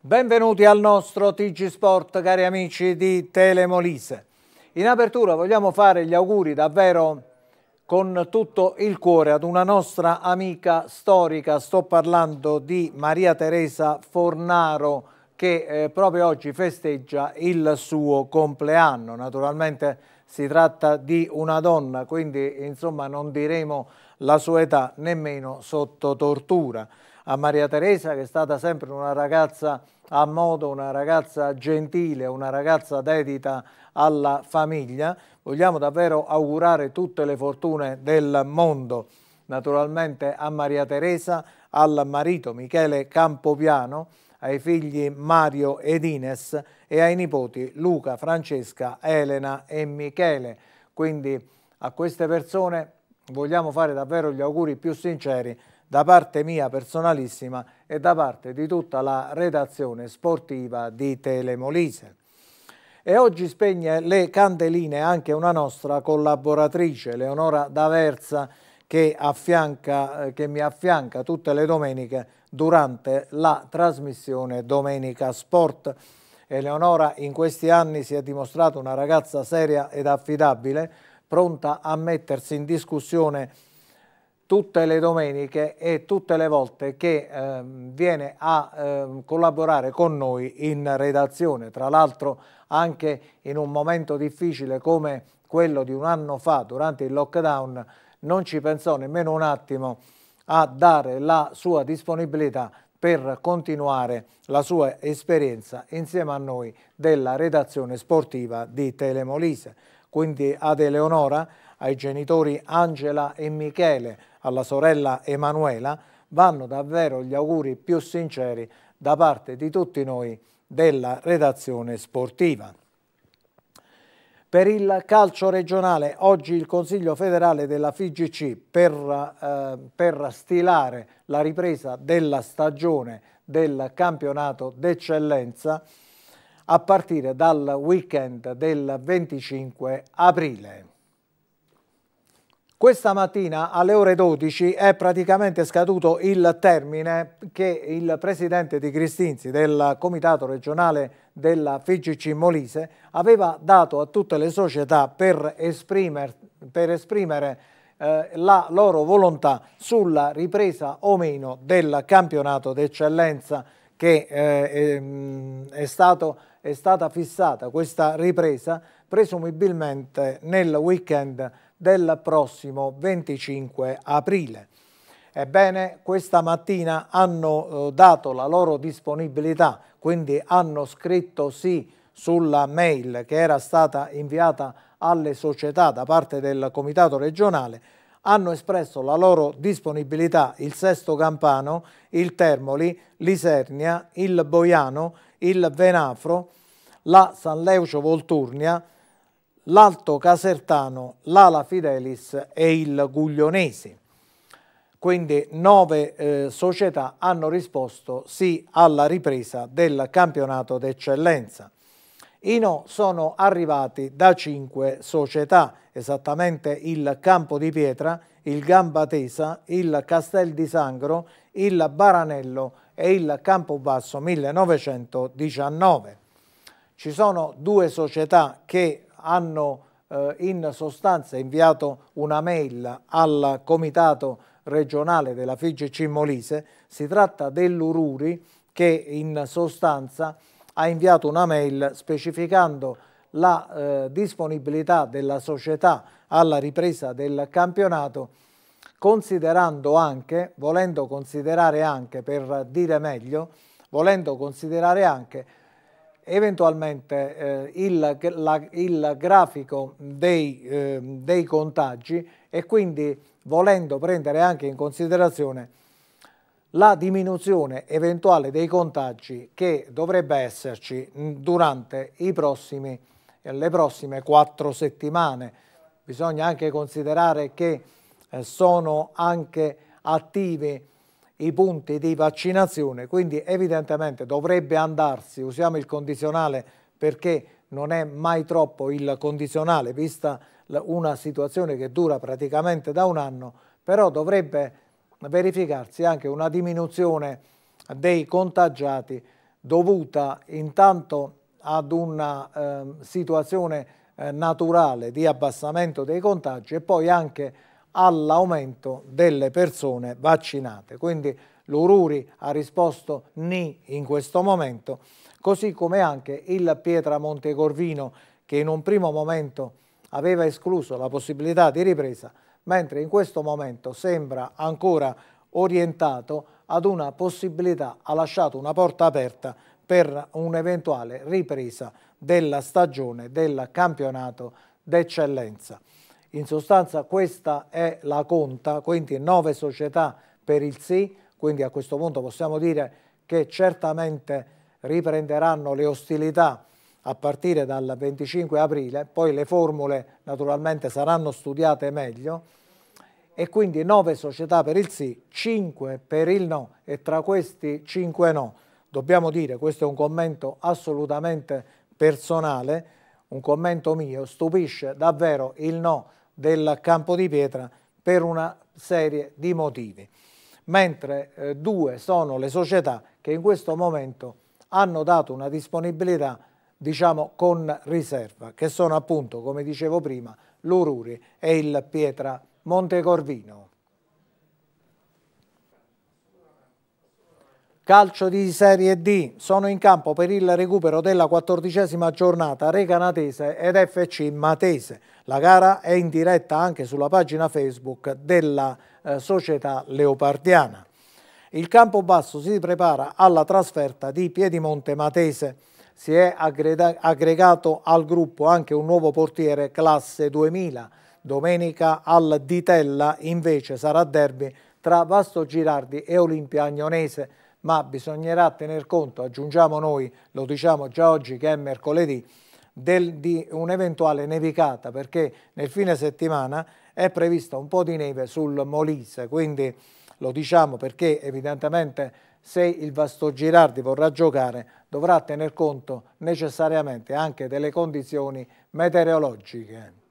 Benvenuti al nostro TG Sport, cari amici di Telemolise. In apertura vogliamo fare gli auguri davvero con tutto il cuore ad una nostra amica storica, sto parlando di Maria Teresa Fornaro che eh, proprio oggi festeggia il suo compleanno. Naturalmente si tratta di una donna, quindi insomma non diremo la sua età nemmeno sotto tortura a Maria Teresa che è stata sempre una ragazza a modo, una ragazza gentile, una ragazza dedita alla famiglia. Vogliamo davvero augurare tutte le fortune del mondo, naturalmente a Maria Teresa, al marito Michele Campopiano, ai figli Mario ed Ines e ai nipoti Luca, Francesca, Elena e Michele. Quindi a queste persone vogliamo fare davvero gli auguri più sinceri da parte mia personalissima e da parte di tutta la redazione sportiva di Telemolise. E oggi spegne le candeline anche una nostra collaboratrice, Leonora D'Aversa, che, affianca, eh, che mi affianca tutte le domeniche durante la trasmissione Domenica Sport. Eleonora in questi anni si è dimostrata una ragazza seria ed affidabile, pronta a mettersi in discussione tutte le domeniche e tutte le volte che eh, viene a eh, collaborare con noi in redazione. Tra l'altro anche in un momento difficile come quello di un anno fa durante il lockdown non ci pensò nemmeno un attimo a dare la sua disponibilità per continuare la sua esperienza insieme a noi della redazione sportiva di Telemolise. Quindi ad Eleonora ai genitori Angela e Michele, alla sorella Emanuela, vanno davvero gli auguri più sinceri da parte di tutti noi della redazione sportiva. Per il calcio regionale, oggi il Consiglio federale della FIGC per, eh, per stilare la ripresa della stagione del campionato d'eccellenza a partire dal weekend del 25 aprile. Questa mattina alle ore 12 è praticamente scaduto il termine che il presidente di Cristinzi del Comitato regionale della FIGC Molise aveva dato a tutte le società per, esprimer, per esprimere eh, la loro volontà sulla ripresa o meno del campionato d'eccellenza che eh, ehm, è, stato, è stata fissata questa ripresa presumibilmente nel weekend del prossimo 25 aprile. Ebbene, questa mattina hanno eh, dato la loro disponibilità, quindi hanno scritto sì sulla mail che era stata inviata alle società da parte del Comitato regionale, hanno espresso la loro disponibilità il Sesto Campano, il Termoli, l'Isernia, il Boiano, il Venafro, la San Leucio Volturnia, l'Alto Casertano, l'Ala Fidelis e il Guglionese. Quindi nove eh, società hanno risposto sì alla ripresa del campionato d'eccellenza. I no sono arrivati da cinque società, esattamente il Campo di Pietra, il Gambatesa, il Castel di Sangro, il Baranello e il Campobasso 1919. Ci sono due società che hanno eh, in sostanza inviato una mail al comitato regionale della FIGC Cimolise, si tratta dell'Ururi che in sostanza ha inviato una mail specificando la eh, disponibilità della società alla ripresa del campionato considerando anche, volendo considerare anche per dire meglio, volendo considerare anche eventualmente eh, il, la, il, grafico dei, eh, dei, contagi e quindi volendo prendere anche in considerazione la diminuzione eventuale dei contagi che dovrebbe esserci mm, durante prossimi, eh, le prossime quattro settimane. Bisogna anche considerare che eh, sono anche attivi i punti di vaccinazione, quindi evidentemente dovrebbe andarsi, usiamo il condizionale perché non è mai troppo il condizionale, vista una situazione che dura praticamente da un anno, però dovrebbe verificarsi anche una diminuzione dei contagiati dovuta intanto ad una eh, situazione eh, naturale di abbassamento dei contagi e poi anche all'aumento delle persone vaccinate. Quindi l'Ururi ha risposto ni in questo momento, così come anche il Pietramonte Corvino che in un primo momento aveva escluso la possibilità di ripresa, mentre in questo momento sembra ancora orientato ad una possibilità, ha lasciato una porta aperta per un'eventuale ripresa della stagione del campionato d'eccellenza. In sostanza questa è la conta, quindi nove società per il sì, quindi a questo punto possiamo dire che certamente riprenderanno le ostilità a partire dal 25 aprile, poi le formule naturalmente saranno studiate meglio e quindi 9 società per il sì, 5 per il no e tra questi 5 no. Dobbiamo dire, questo è un commento assolutamente personale, un commento mio, stupisce davvero il no del campo di pietra per una serie di motivi, mentre eh, due sono le società che in questo momento hanno dato una disponibilità diciamo con riserva, che sono appunto, come dicevo prima, l'Ururi e il Pietra Montecorvino. Calcio di Serie D, sono in campo per il recupero della quattordicesima giornata Recanatese ed FC Matese. La gara è in diretta anche sulla pagina Facebook della eh, società leopardiana. Il campo basso si prepara alla trasferta di Piedimonte Matese. Si è aggregato al gruppo anche un nuovo portiere classe 2000. Domenica al Ditella invece sarà derby tra Vasto Girardi e Olimpia Agnonese ma bisognerà tener conto, aggiungiamo noi, lo diciamo già oggi che è mercoledì, del, di un'eventuale nevicata perché nel fine settimana è prevista un po' di neve sul Molise, quindi lo diciamo perché evidentemente se il Vasto Girardi vorrà giocare dovrà tener conto necessariamente anche delle condizioni meteorologiche.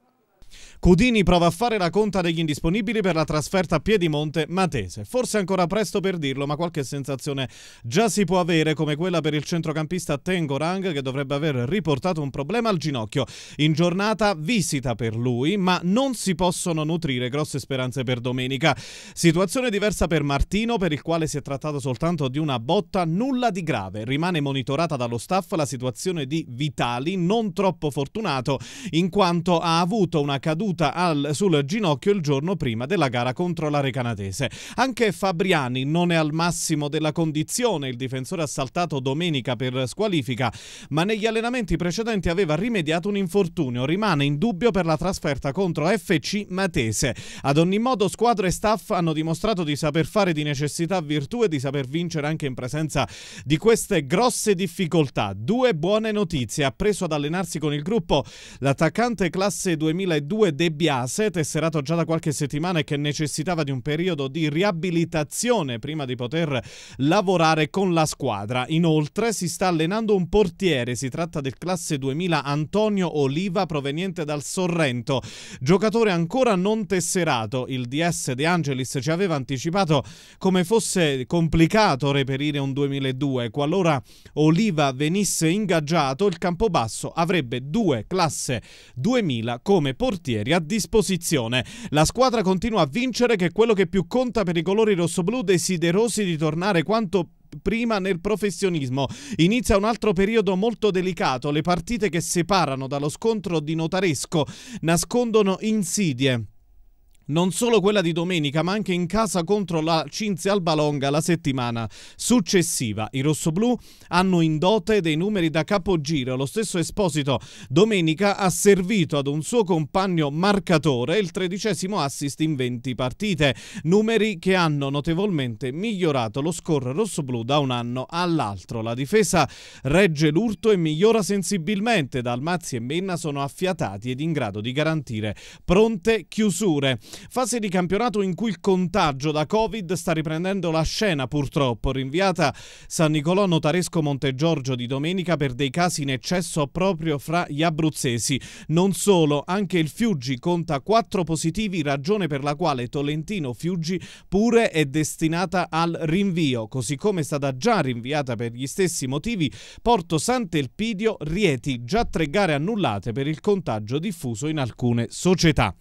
Cudini prova a fare la conta degli indisponibili per la trasferta a Piedimonte Matese. Forse ancora presto per dirlo, ma qualche sensazione già si può avere come quella per il centrocampista Tengorang che dovrebbe aver riportato un problema al ginocchio. In giornata visita per lui, ma non si possono nutrire grosse speranze per domenica. Situazione diversa per Martino, per il quale si è trattato soltanto di una botta, nulla di grave. Rimane monitorata dallo staff la situazione di Vitali, non troppo fortunato in quanto ha avuto una caduta al, sul ginocchio il giorno prima della gara contro la Recanatese. Anche Fabriani non è al massimo della condizione, il difensore ha saltato domenica per squalifica, ma negli allenamenti precedenti aveva rimediato un infortunio, rimane in dubbio per la trasferta contro FC Matese. Ad ogni modo squadra e staff hanno dimostrato di saper fare di necessità virtù e di saper vincere anche in presenza di queste grosse difficoltà. Due buone notizie, ha preso ad allenarsi con il gruppo l'attaccante classe 2002 2 De Biase, tesserato già da qualche settimana e che necessitava di un periodo di riabilitazione prima di poter lavorare con la squadra. Inoltre si sta allenando un portiere, si tratta del classe 2000 Antonio Oliva proveniente dal Sorrento, giocatore ancora non tesserato. Il DS De Angelis ci aveva anticipato come fosse complicato reperire un 2002, qualora Oliva venisse ingaggiato il Campobasso avrebbe due classe 2000 come portiere portieri a disposizione. La squadra continua a vincere che è quello che più conta per i colori rossoblu desiderosi di tornare quanto prima nel professionismo. Inizia un altro periodo molto delicato, le partite che separano dallo scontro di notaresco nascondono insidie non solo quella di domenica, ma anche in casa contro la Cinzia Albalonga la settimana successiva. I rossoblù hanno in dote dei numeri da capogiro. Lo stesso Esposito domenica ha servito ad un suo compagno marcatore il tredicesimo assist in 20 partite, numeri che hanno notevolmente migliorato lo score rossoblù da un anno all'altro. La difesa regge l'urto e migliora sensibilmente. Dalmazzi e Menna sono affiatati ed in grado di garantire pronte chiusure. Fase di campionato in cui il contagio da Covid sta riprendendo la scena purtroppo, rinviata San Nicolò Notaresco Montegiorgio di domenica per dei casi in eccesso proprio fra gli abruzzesi. Non solo, anche il Fiuggi conta quattro positivi, ragione per la quale Tolentino Fiuggi pure è destinata al rinvio, così come è stata già rinviata per gli stessi motivi Porto Sant'Elpidio Rieti, già tre gare annullate per il contagio diffuso in alcune società.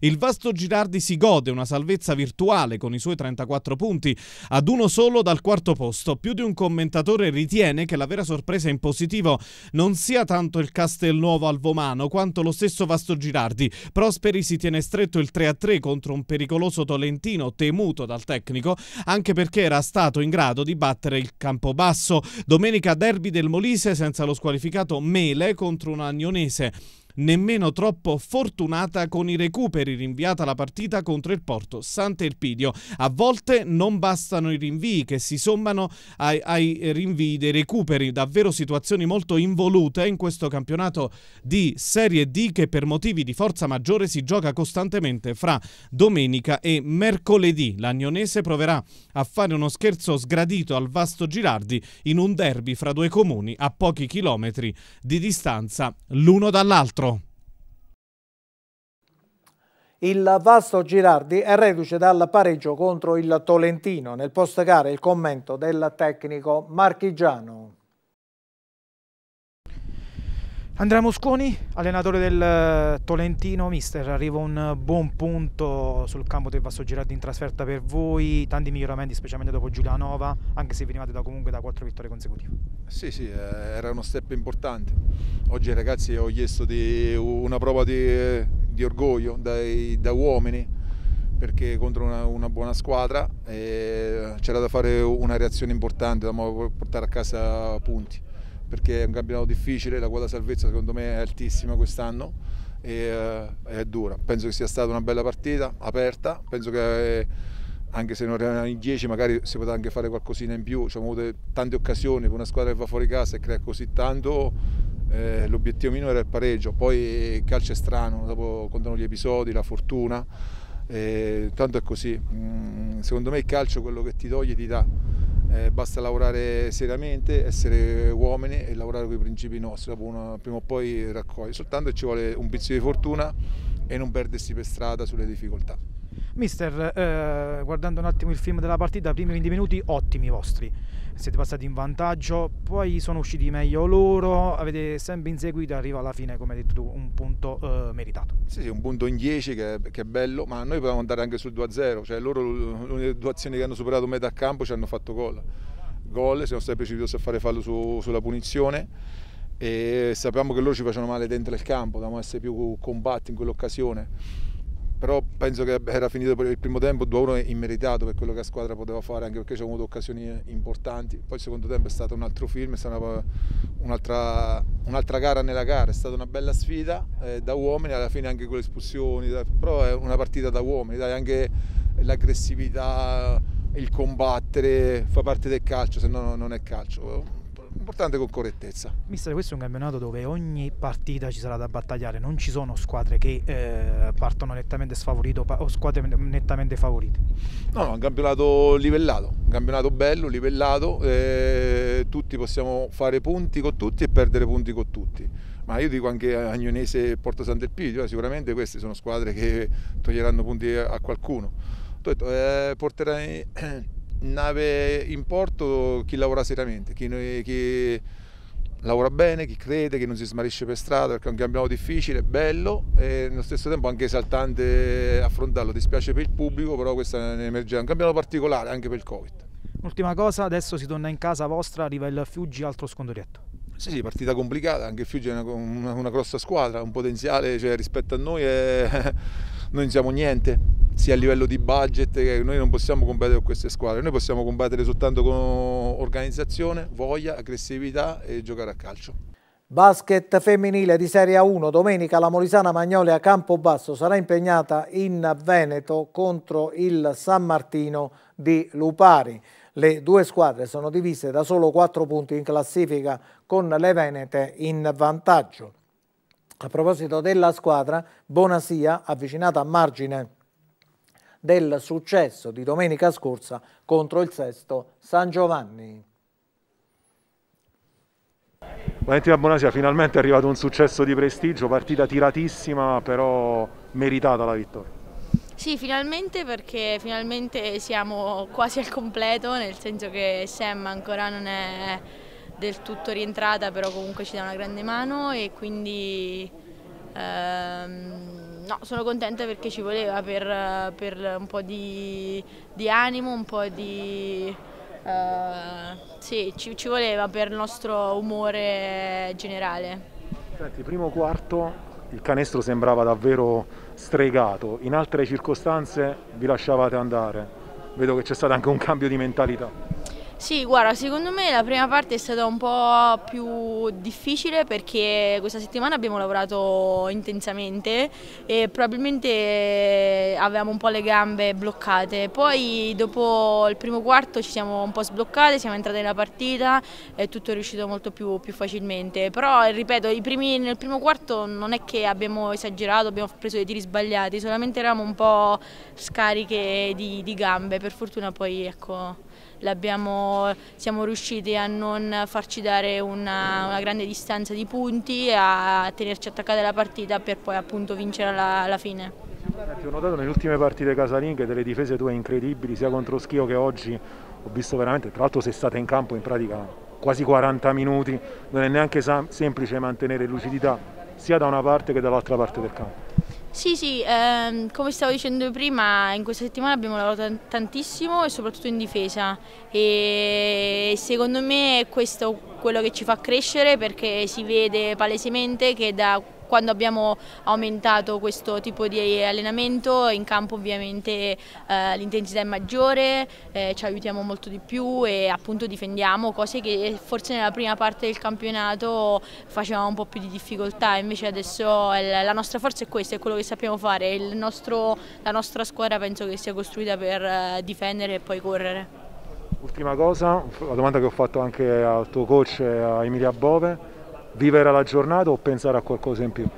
Il vasto Girardi si gode una salvezza virtuale con i suoi 34 punti, ad uno solo dal quarto posto. Più di un commentatore ritiene che la vera sorpresa in positivo non sia tanto il Castelnuovo Alvomano quanto lo stesso Vasto Girardi. Prosperi si tiene stretto il 3-3 contro un pericoloso Tolentino temuto dal tecnico, anche perché era stato in grado di battere il Campobasso. Domenica derby del Molise senza lo squalificato Mele contro un Agnonese nemmeno troppo fortunata con i recuperi rinviata la partita contro il Porto Sant'Elpidio. A volte non bastano i rinvii che si sommano ai, ai rinvii dei recuperi, davvero situazioni molto involute in questo campionato di Serie D che per motivi di forza maggiore si gioca costantemente fra domenica e mercoledì. L'Agnonese proverà a fare uno scherzo sgradito al vasto Girardi in un derby fra due comuni a pochi chilometri di distanza l'uno dall'altro. Il Vasto Girardi è reduce dal pareggio contro il Tolentino. Nel post gara il commento del tecnico marchigiano. Andrea Mosconi, allenatore del eh, Tolentino, mister, arriva un buon punto sul campo del Vasto Girardi in trasferta per voi, tanti miglioramenti specialmente dopo Giulianova, anche se venivate da, comunque da quattro vittorie consecutive. Sì, sì, eh, era uno step importante. Oggi ragazzi ho chiesto di una prova di eh, di orgoglio dai, da uomini perché contro una, una buona squadra eh, c'era da fare una reazione importante da portare a casa punti perché è un campionato difficile, la quota salvezza secondo me è altissima quest'anno e eh, è dura. Penso che sia stata una bella partita, aperta, penso che eh, anche se non erano in 10 magari si poteva anche fare qualcosina in più, ci abbiamo avuto tante occasioni con una squadra che va fuori casa e crea così tanto eh, l'obiettivo minore era il pareggio, poi il calcio è strano, dopo contano gli episodi, la fortuna, eh, tanto è così. Mm, secondo me il calcio quello che ti toglie ti dà, eh, basta lavorare seriamente, essere uomini e lavorare con i principi nostri, dopo uno, prima o poi raccoglie, soltanto ci vuole un pizzico di fortuna e non perdersi per strada sulle difficoltà. Mister, eh, guardando un attimo il film della partita, primi 20 minuti ottimi vostri. Siete passati in vantaggio, poi sono usciti meglio loro, avete sempre inseguito, arriva alla fine, come hai detto tu, un punto eh, meritato. Sì, sì, un punto in 10 che, che, è bello, ma noi potevamo andare anche sul 2-0, cioè loro le due azioni che hanno superato metà campo ci hanno fatto gol. Gol, siamo stati precipitosi a fare fallo su, sulla punizione e sappiamo che loro ci facevano male dentro il campo, dovevamo essere più compatti in quell'occasione però penso che era finito per il primo tempo 2-1 immeritato per quello che la squadra poteva fare anche perché ci abbiamo avuto occasioni importanti poi il secondo tempo è stato un altro film è stata un'altra, un gara nella gara è stata una bella sfida eh, da uomini alla fine anche con le espulsioni però è una partita da uomini dai, anche l'aggressività il combattere fa parte del calcio se no non è calcio l'importante con correttezza. Mister, questo è un campionato dove ogni partita ci sarà da battagliare, non ci sono squadre che eh, partono nettamente sfavorite o squadre nettamente favorite. No, no, è un campionato livellato, un campionato bello, livellato, eh, tutti possiamo fare punti con tutti e perdere punti con tutti ma io dico anche Agnonese e Porto San del eh, sicuramente queste sono squadre che toglieranno punti a qualcuno. Ho detto, eh, porterai nave in porto chi lavora seriamente, chi, chi, lavora bene, chi crede, chi non si smarisce per strada, perché è un cambiamento difficile, bello e nello stesso tempo anche esaltante affrontarlo. Dispiace per il pubblico, però questa è un'emergenza, un cambiamento particolare anche per il Covid. Ultima cosa, adesso si torna in casa vostra, arriva il Fiuggi, altro scondoretto. Sì, sì, partita complicata, anche il Fiuggi è una, una, una grossa squadra, un potenziale cioè, rispetto a noi è... noi non siamo niente, sia a livello di budget che noi non possiamo competere con queste squadre, noi possiamo combattere soltanto con organizzazione, voglia, aggressività e giocare a calcio. Basket femminile di Serie A1, domenica la Molisana Magnolia a Campobasso sarà impegnata in Veneto contro il San Martino di Lupari. Le due squadre sono divise da solo 4 punti in classifica con le Venete in vantaggio. A proposito della squadra, Bonasia, avvicinata a margine del successo di domenica scorsa contro il sesto San Giovanni. Valentina Bonasia, finalmente è arrivato un successo di prestigio, partita tiratissima, però meritata la vittoria. Sì, finalmente perché finalmente siamo quasi al completo, nel senso che Sam ancora non è del tutto rientrata, però comunque ci dà una grande mano e quindi ehm, No, sono contenta perché ci voleva per, per un po' di, di, animo, un po' di... Uh, sì, ci, ci voleva per il nostro umore generale. Senti, primo quarto il canestro sembrava davvero stregato, in altre circostanze vi lasciavate andare. Vedo che c'è stato anche un cambio di mentalità. Sì, guarda, secondo me la prima parte è stata un po' più difficile perché questa settimana abbiamo lavorato intensamente e probabilmente eh, avevamo un po' le gambe bloccate. Poi dopo il primo quarto ci siamo un po' sbloccate, siamo entrate nella partita e tutto è riuscito molto più, più facilmente. Però, ripeto, primi, nel primo quarto non è che abbiamo esagerato, abbiamo preso dei tiri sbagliati, solamente eravamo un po' scariche di, di gambe. Per fortuna poi, ecco siamo riusciti a non farci dare una, una, grande distanza di punti e a tenerci attaccati alla partita per poi appunto vincere alla, alla fine. Senti, ho notato nelle ultime partite casalinghe delle difese tue incredibili sia contro Schio che oggi ho visto veramente, tra l'altro sei stata in campo in pratica quasi 40 minuti, non è neanche semplice mantenere lucidità sia da una parte che dall'altra parte del campo. Sì, sì, ehm, come stavo dicendo prima, in questa settimana abbiamo lavorato tantissimo e soprattutto in difesa e secondo me è questo quello che ci fa crescere perché si vede palesemente che da quando abbiamo aumentato questo tipo di allenamento in campo ovviamente eh, l'intensità è maggiore, eh, ci aiutiamo molto di più e appunto difendiamo cose che forse nella prima parte del campionato facevamo un po' più di difficoltà, invece adesso la nostra forza è questa, è quello che sappiamo fare, nostro, la nostra squadra penso che sia costruita per eh, difendere e poi correre. Ultima cosa, la domanda che ho fatto anche al tuo coach, eh, Emilia Bove, vivere la giornata o pensare a qualcosa in più?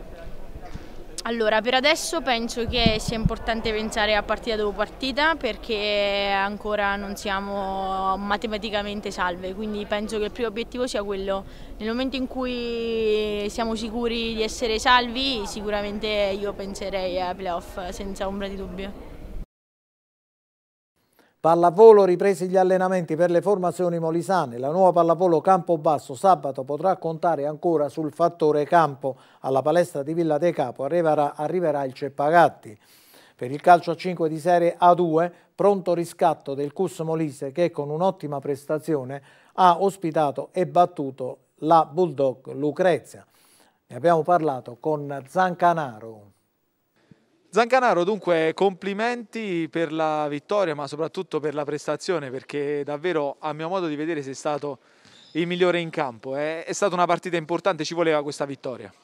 Allora, per adesso penso che sia importante pensare a partita dopo partita perché ancora non siamo matematicamente salve, quindi penso che il primo obiettivo sia quello. Nel momento in cui siamo sicuri di essere salvi, sicuramente io penserei ai playoff senza ombra di dubbio. Pallavolo ripresi gli allenamenti per le formazioni molisane. La nuova pallavolo Campobasso sabato potrà contare ancora sul fattore campo. Alla palestra di Villa De Capo arriverà, arriverà il Ceppagatti. Per il calcio a 5 di Serie A2, pronto riscatto del Cus Molise che con un'ottima prestazione ha ospitato e battuto la Bulldog Lucrezia. Ne abbiamo parlato con Zancanaro. Zancanaro, dunque, complimenti per la vittoria, ma soprattutto per la prestazione, perché davvero, a mio modo di vedere, sei stato il migliore in campo. Eh. È, stata una partita importante, ci voleva questa vittoria.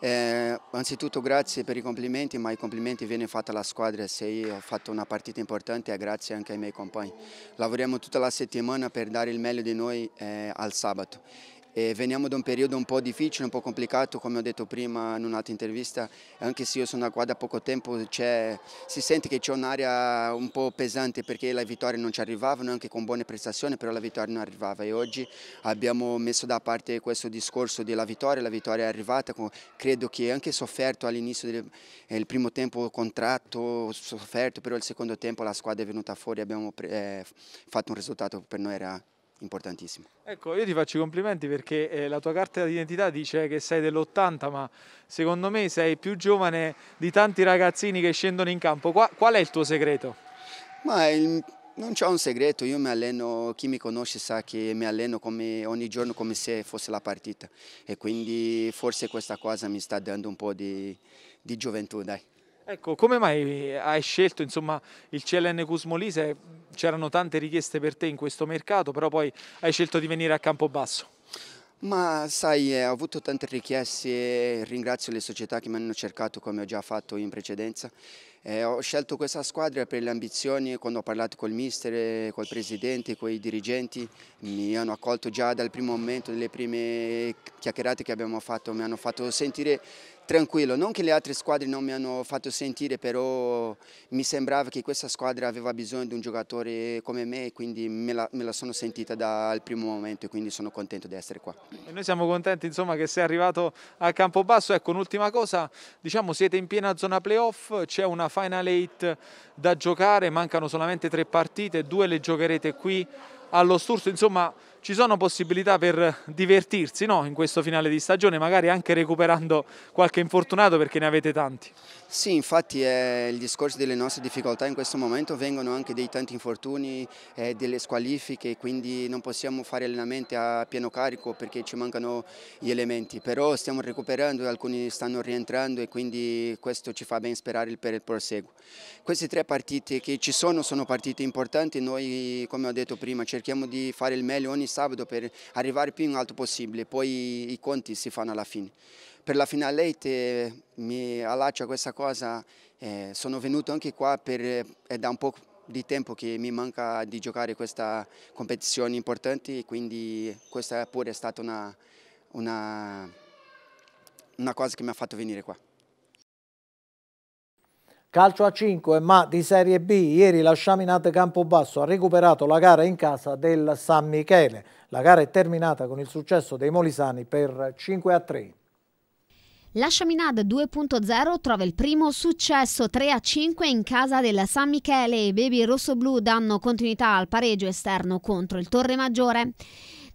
Eh, anzitutto grazie per i complimenti, ma i complimenti viene fatti alla squadra, Se io ho fatto una partita importante è grazie anche ai miei compagni. Lavoriamo tutta la settimana per dare il meglio di noi eh, al sabato. E veniamo da un periodo un po' difficile, un po' complicato, come ho detto prima in un'altra intervista, anche se io sono qua da poco tempo, si sente che c'è un'area un po' pesante perché le vittorie non ci arrivavano, anche con buone prestazioni, però la vittoria non arrivava e oggi abbiamo messo da parte questo discorso della vittoria, la vittoria è arrivata, credo che anche sofferto all'inizio del eh, primo tempo contratto, sofferto, però il secondo tempo la squadra è venuta fuori, e abbiamo eh, fatto un risultato che per noi era importantissimo. Ecco, io ti faccio i complimenti perché eh, la tua carta d'identità dice che sei dell'80, ma secondo me sei più giovane di tanti ragazzini che scendono in campo. Qua, qual è il tuo segreto? Ma il, non c'è un segreto, io mi alleno, chi mi conosce sa che mi alleno come, ogni giorno come se fosse la partita e quindi forse questa cosa mi sta dando un po' di, di gioventù, dai. Ecco, come mai hai scelto insomma, il CLN Cusmolise? C'erano tante richieste per te in questo mercato, però poi hai scelto di venire a Campobasso. Ma sai, eh, ho avuto tante richieste, ringrazio le società che mi hanno cercato come ho già fatto in precedenza. Eh, ho scelto questa squadra per le ambizioni, quando ho parlato col mister, col presidente, con i dirigenti, mi hanno accolto già dal primo momento, nelle prime chiacchierate che abbiamo fatto, mi hanno fatto sentire tranquillo, non che le altre squadre non mi hanno fatto sentire, però mi sembrava che questa squadra aveva bisogno di un giocatore come me, e quindi me la, me la sono sentita dal primo momento e quindi sono contento di essere qua. E noi siamo contenti insomma, che sei arrivato a Campobasso, ecco un'ultima cosa, diciamo siete in piena zona playoff, c'è una Final 8 da giocare, mancano solamente tre partite, due le giocherete qui allo Sturzo, insomma ci sono possibilità per divertirsi no? in questo finale di stagione, magari anche recuperando qualche infortunato perché ne avete tanti. Sì, infatti è eh, il discorso delle nostre difficoltà in questo momento vengono anche dei tanti infortuni, eh, delle squalifiche, quindi non possiamo fare allenamenti a pieno carico perché ci mancano gli elementi, però stiamo recuperando, alcuni stanno rientrando e quindi questo ci fa ben sperare per il proseguo. Queste tre partite che ci sono sono partite importanti, noi come ho detto prima cerchiamo di fare il meglio ogni sabato per arrivare più in alto possibile, poi i conti si fanno alla fine. Per la finale te, mi allaccio a questa cosa, eh, sono venuto anche qua per, è da un po' di tempo che mi manca di giocare questa competizione importante e quindi questa pure è stata una, una, una cosa che mi ha fatto venire qua. Calcio a 5, ma di Serie B, ieri la Sciaminate Campobasso ha recuperato la gara in casa del San Michele. La gara è terminata con il successo dei Molisani per 5 a 3. La Chaminade 2.0 trova il primo successo 3-5 in casa del San Michele e i baby rossoblù danno continuità al pareggio esterno contro il Torre Maggiore.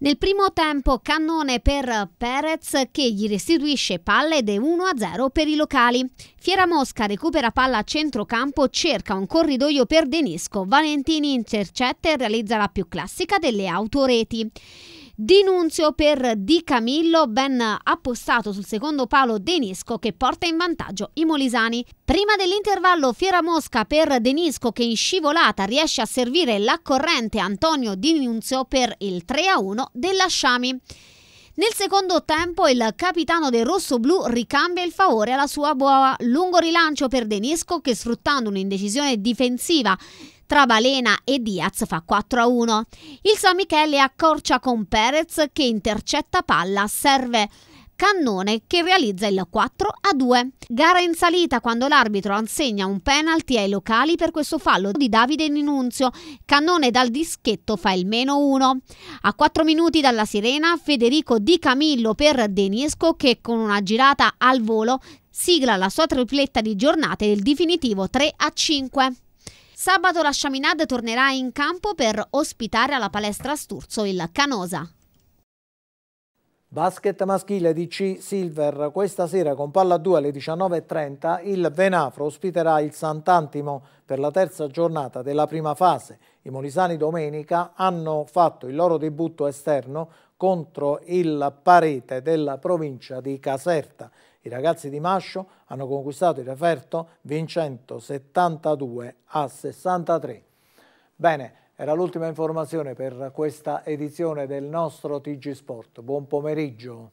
Nel primo tempo cannone per Perez che gli restituisce palle ed è 1-0 per i locali. Fiera Mosca recupera palla a centrocampo, cerca un corridoio per Denisco, Valentini intercetta e realizza la più classica delle autoreti. Dinunzio per Di Camillo, ben appostato sul secondo palo Denisco che porta in vantaggio i molisani. Prima dell'intervallo Fiera Mosca per Denisco che in scivolata riesce a servire la corrente Antonio Dinunzio per il 3-1 della Sciami. Nel secondo tempo il capitano del rosso-blu ricambia il favore alla sua buona lungo rilancio per Denisco che sfruttando un'indecisione difensiva tra Balena e Diaz fa 4 1. Il San Michele accorcia con Perez che intercetta palla, serve Cannone che realizza il 4 a 2. Gara in salita quando l'arbitro assegna un penalty ai locali per questo fallo di Davide Ninunzio. Cannone dal dischetto fa il meno 1. A 4 minuti dalla sirena Federico Di Camillo per Denisco che con una girata al volo sigla la sua tripletta di giornate del definitivo 3 a 5. Sabato la Chaminade tornerà in campo per ospitare alla palestra Sturzo il Canosa. Basket maschile di C Silver, questa sera con palla 2 alle 19.30 il Venafro ospiterà il Sant'Antimo per la terza giornata della prima fase. I molisani domenica hanno fatto il loro debutto esterno contro il Parete della provincia di Caserta. I ragazzi di Mascio hanno conquistato il referto vincendo 72 a 63. Bene, era l'ultima informazione per questa edizione del nostro TG Sport. Buon pomeriggio.